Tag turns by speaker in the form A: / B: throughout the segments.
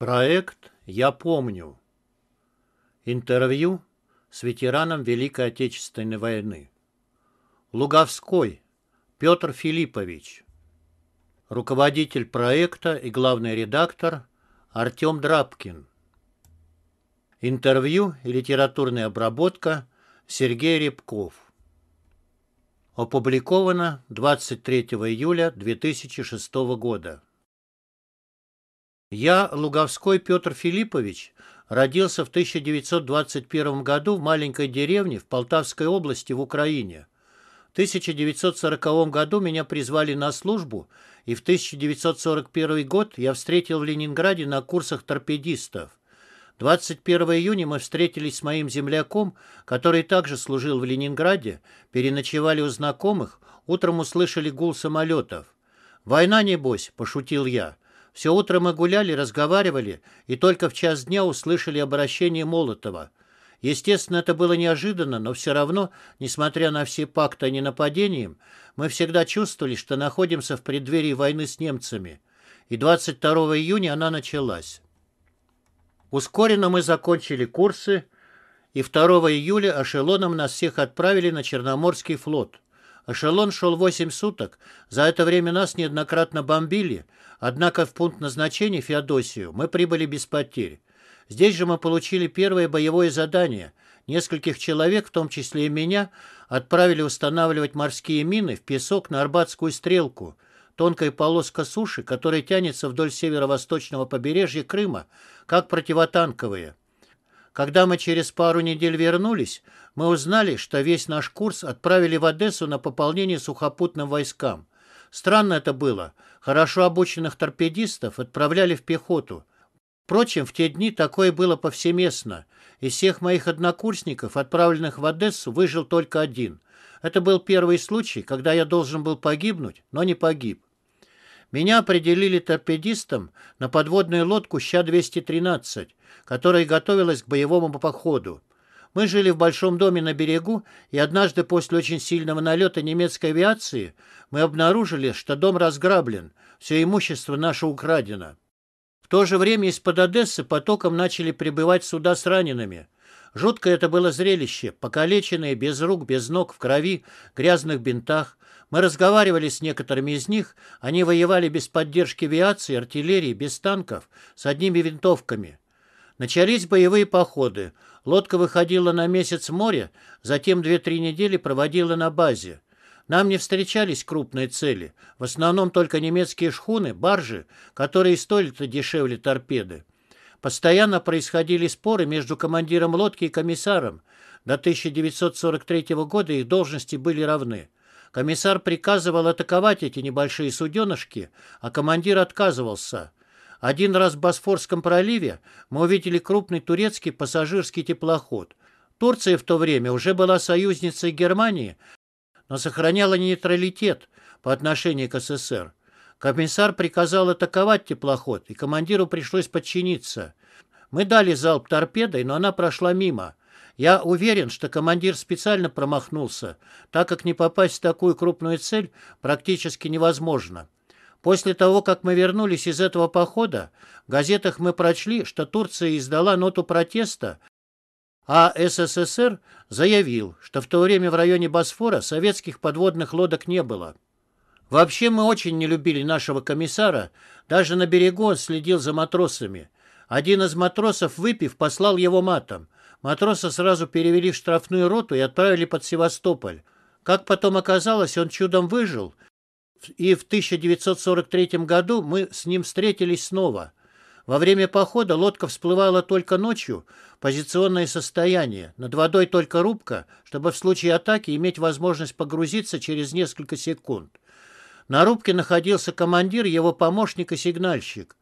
A: Проект «Я помню». Интервью с ветераном Великой Отечественной войны. Луговской Петр Филиппович. Руководитель проекта и главный редактор Артем Драбкин. Интервью и литературная обработка Сергей Рябков. Опубликовано 23 июля 2006 года. Я, Луговской Петр Филиппович, родился в 1921 году в маленькой деревне в Полтавской области в Украине. В 1940 году меня призвали на службу, и в 1941 год я встретил в Ленинграде на курсах торпедистов. 21 июня мы встретились с моим земляком, который также служил в Ленинграде, переночевали у знакомых, утром услышали гул самолетов. «Война, небось», — пошутил я. Все утро мы гуляли, разговаривали, и только в час дня услышали обращение Молотова. Естественно, это было неожиданно, но все равно, несмотря на все пакты о ненападении, мы всегда чувствовали, что находимся в преддверии войны с немцами. И 22 июня она началась. Ускоренно мы закончили курсы, и 2 июля эшелоном нас всех отправили на Черноморский флот. Эшелон шел восемь суток. За это время нас неоднократно бомбили. Однако в пункт назначения Феодосию мы прибыли без потерь. Здесь же мы получили первое боевое задание. Нескольких человек, в том числе и меня, отправили устанавливать морские мины в песок на Арбатскую стрелку. Тонкая полоска суши, которая тянется вдоль северо-восточного побережья Крыма, как противотанковые. Когда мы через пару недель вернулись, мы узнали, что весь наш курс отправили в Одессу на пополнение сухопутным войскам. Странно это было. Хорошо обученных торпедистов отправляли в пехоту. Впрочем, в те дни такое было повсеместно. Из всех моих однокурсников, отправленных в Одессу, выжил только один. Это был первый случай, когда я должен был погибнуть, но не погиб. Меня определили торпедистом на подводную лодку «Ща-213», которая готовилась к боевому походу. Мы жили в большом доме на берегу, и однажды после очень сильного налета немецкой авиации мы обнаружили, что дом разграблен, все имущество наше украдено. В то же время из-под Одессы потоком начали прибывать суда с ранеными – Жуткое это было зрелище, покалеченные, без рук, без ног, в крови, грязных бинтах. Мы разговаривали с некоторыми из них, они воевали без поддержки авиации, артиллерии, без танков, с одними винтовками. Начались боевые походы. Лодка выходила на месяц в море, затем 2-3 недели проводила на базе. Нам не встречались крупные цели, в основном только немецкие шхуны, баржи, которые стоили-то дешевле торпеды. Постоянно происходили споры между командиром лодки и комиссаром. До 1943 года их должности были равны. Комиссар приказывал атаковать эти небольшие суденышки, а командир отказывался. Один раз в Босфорском проливе мы увидели крупный турецкий пассажирский теплоход. Турция в то время уже была союзницей Германии, но сохраняла нейтралитет по отношению к СССР. Комиссар приказал атаковать теплоход, и командиру пришлось подчиниться. Мы дали залп торпедой, но она прошла мимо. Я уверен, что командир специально промахнулся, так как не попасть в такую крупную цель практически невозможно. После того, как мы вернулись из этого похода, в газетах мы прочли, что Турция издала ноту протеста, а СССР заявил, что в то время в районе Босфора советских подводных лодок не было. Вообще мы очень не любили нашего комиссара. Даже на берегу он следил за матросами. Один из матросов, выпив, послал его матом. Матроса сразу перевели в штрафную роту и отправили под Севастополь. Как потом оказалось, он чудом выжил. И в 1943 году мы с ним встретились снова. Во время похода лодка всплывала только ночью, позиционное состояние, над водой только рубка, чтобы в случае атаки иметь возможность погрузиться через несколько секунд. На рубке находился командир, его помощник и сигнальщик.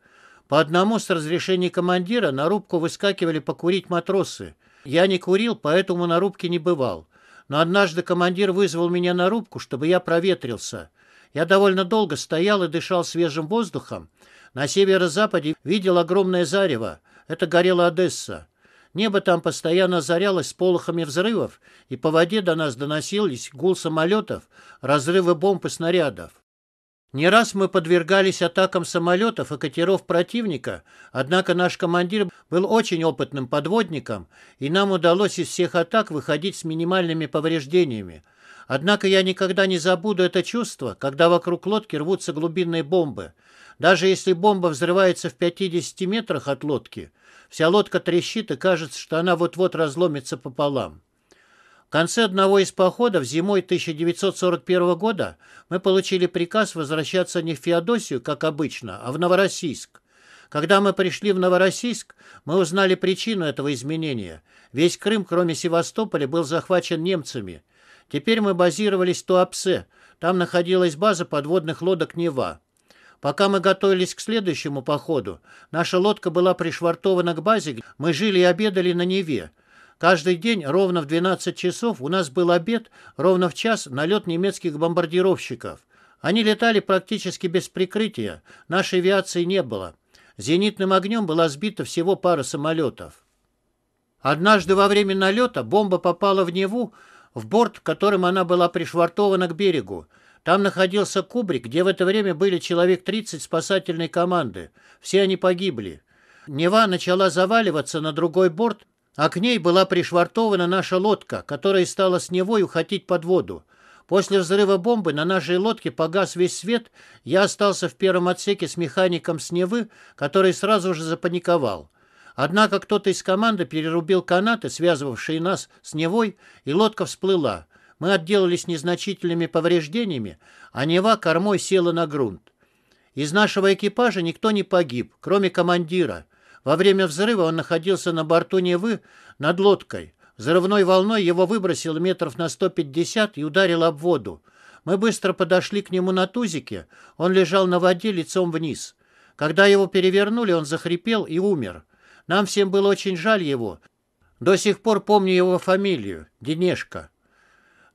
A: По одному с разрешения командира на рубку выскакивали покурить матросы. Я не курил, поэтому на рубке не бывал. Но однажды командир вызвал меня на рубку, чтобы я проветрился. Я довольно долго стоял и дышал свежим воздухом. На северо-западе видел огромное зарево. Это горела Одесса. Небо там постоянно озарялось сполохами взрывов, и по воде до нас доносились гул самолетов, разрывы бомб и снарядов. Не раз мы подвергались атакам самолетов и катеров противника, однако наш командир был очень опытным подводником, и нам удалось из всех атак выходить с минимальными повреждениями. Однако я никогда не забуду это чувство, когда вокруг лодки рвутся глубинные бомбы. Даже если бомба взрывается в 50 метрах от лодки, вся лодка трещит и кажется, что она вот-вот разломится пополам. В конце одного из походов зимой 1941 года мы получили приказ возвращаться не в Феодосию, как обычно, а в Новороссийск. Когда мы пришли в Новороссийск, мы узнали причину этого изменения. Весь Крым, кроме Севастополя, был захвачен немцами. Теперь мы базировались в Туапсе. Там находилась база подводных лодок «Нева». Пока мы готовились к следующему походу, наша лодка была пришвартована к базе. Мы жили и обедали на Неве. Каждый день ровно в 12 часов у нас был обед, ровно в час налет немецких бомбардировщиков. Они летали практически без прикрытия, нашей авиации не было. Зенитным огнем была сбита всего пара самолетов. Однажды во время налета бомба попала в Неву, в борт, которым она была пришвартована к берегу. Там находился кубрик, где в это время были человек 30 спасательной команды. Все они погибли. Нева начала заваливаться на другой борт, а к ней была пришвартована наша лодка, которая стала с Невой уходить под воду. После взрыва бомбы на нашей лодке погас весь свет, я остался в первом отсеке с механиком с Невы, который сразу же запаниковал. Однако кто-то из команды перерубил канаты, связывавшие нас с Невой, и лодка всплыла. Мы отделались незначительными повреждениями, а Нева кормой села на грунт. Из нашего экипажа никто не погиб, кроме командира — во время взрыва он находился на борту Невы над лодкой. Взрывной волной его выбросило метров на 150 и ударило об воду. Мы быстро подошли к нему на тузике. Он лежал на воде лицом вниз. Когда его перевернули, он захрипел и умер. Нам всем было очень жаль его. До сих пор помню его фамилию – Денешка.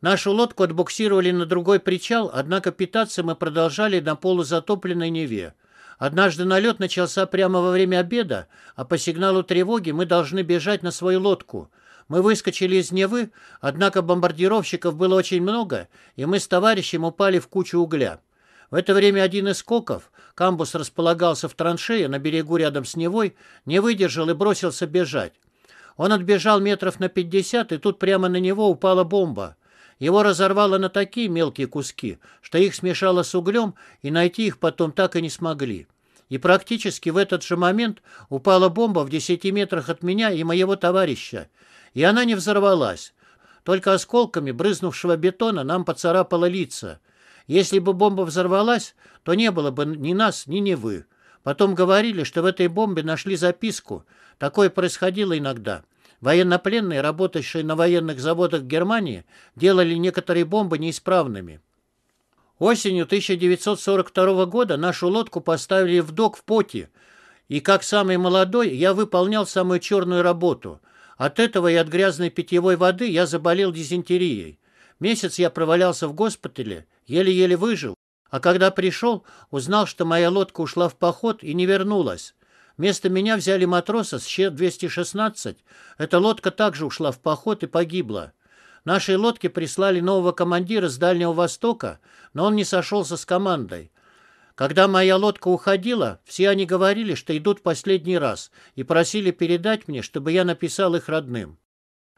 A: Нашу лодку отбуксировали на другой причал, однако питаться мы продолжали на полузатопленной Неве. Однажды налет начался прямо во время обеда, а по сигналу тревоги мы должны бежать на свою лодку. Мы выскочили из Невы, однако бомбардировщиков было очень много, и мы с товарищем упали в кучу угля. В это время один из коков, камбус располагался в траншее на берегу рядом с Невой, не выдержал и бросился бежать. Он отбежал метров на пятьдесят, и тут прямо на него упала бомба. Его разорвало на такие мелкие куски, что их смешало с углем, и найти их потом так и не смогли. И практически в этот же момент упала бомба в 10 метрах от меня и моего товарища. И она не взорвалась. Только осколками брызнувшего бетона нам поцарапало лица. Если бы бомба взорвалась, то не было бы ни нас, ни не вы. Потом говорили, что в этой бомбе нашли записку. Такое происходило иногда. Военнопленные, работающие на военных заводах Германии, делали некоторые бомбы неисправными. Осенью 1942 года нашу лодку поставили в док в поте, и как самый молодой я выполнял самую черную работу. От этого и от грязной питьевой воды я заболел дизентерией. Месяц я провалялся в госпитале, еле-еле выжил, а когда пришел, узнал, что моя лодка ушла в поход и не вернулась. Вместо меня взяли матроса с Щ-216. Эта лодка также ушла в поход и погибла. Нашей лодке прислали нового командира с Дальнего Востока, но он не сошелся с командой. Когда моя лодка уходила, все они говорили, что идут последний раз, и просили передать мне, чтобы я написал их родным.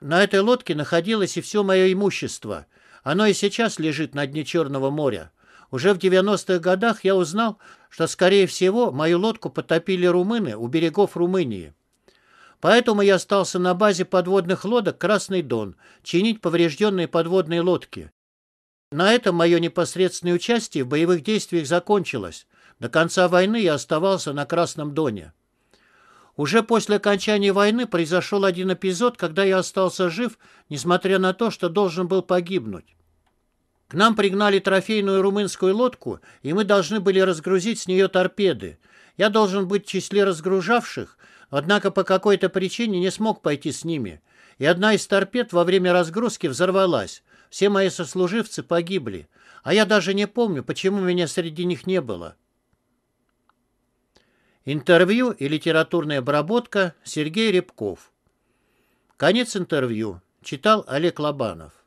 A: На этой лодке находилось и все мое имущество. Оно и сейчас лежит на дне Черного моря. Уже в 90-х годах я узнал, что, скорее всего, мою лодку потопили румыны у берегов Румынии. Поэтому я остался на базе подводных лодок «Красный Дон» чинить поврежденные подводные лодки. На этом мое непосредственное участие в боевых действиях закончилось. До конца войны я оставался на Красном Доне. Уже после окончания войны произошел один эпизод, когда я остался жив, несмотря на то, что должен был погибнуть. К нам пригнали трофейную румынскую лодку, и мы должны были разгрузить с нее торпеды. Я должен быть в числе разгружавших – однако по какой-то причине не смог пойти с ними. И одна из торпед во время разгрузки взорвалась. Все мои сослуживцы погибли. А я даже не помню, почему меня среди них не было. Интервью и литературная обработка Сергей Рябков. Конец интервью. Читал Олег Лобанов.